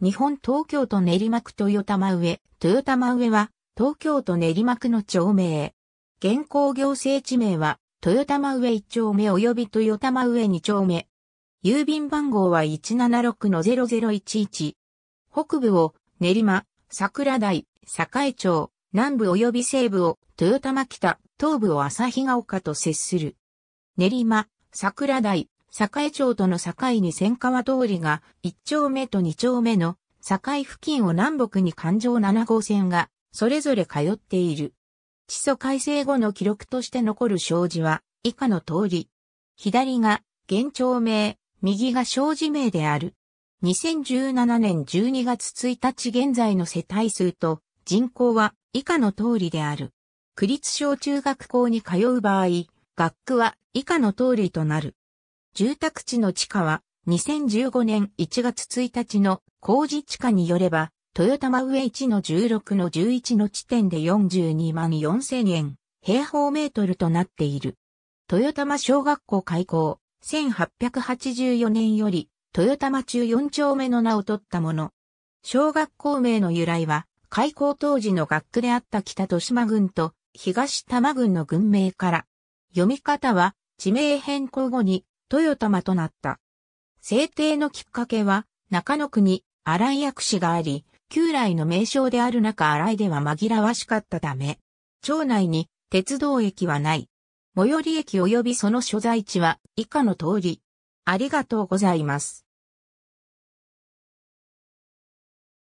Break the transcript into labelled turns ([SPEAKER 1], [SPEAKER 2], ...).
[SPEAKER 1] 日本東
[SPEAKER 2] 京都練馬区豊玉上、豊玉上は、東京都練馬区の町名。現行行政地名は、豊玉上1丁目及び豊玉上2丁目。郵便番号は176-0011。北部を、練馬、桜台、栄町、南部及び西部を、豊玉北、東部を日が丘と接する。練馬、桜台、栄町との境に千川通りが1丁目と2丁目の境付近を南北に環状7号線がそれぞれ通っている。地租改正後の記録として残る障子は以下の通り。左が現町名、右が障子名である。2017年12月1日現在の世帯数と人口は以下の通りである。区立小中学校に通う場合、学区は以下の通りとなる。住宅地の地価は2015年1月1日の工事地価によれば、豊玉上1の16の11の地点で42万4千円、平方メートルとなっている。豊玉小学校開校、1884年より、豊玉中4丁目の名を取ったもの。小学校名の由来は、開校当時の学区であった北豊島郡と東多摩郡の郡名から。読み方は、地名変更後に豊玉となった。制定のきっかけは、中野区に新井薬師があり、旧来の名称である中新井では紛らわしかったため、町内に鉄道駅はない。最寄り駅及びその所在地は以下の通り。
[SPEAKER 1] ありがとうございます。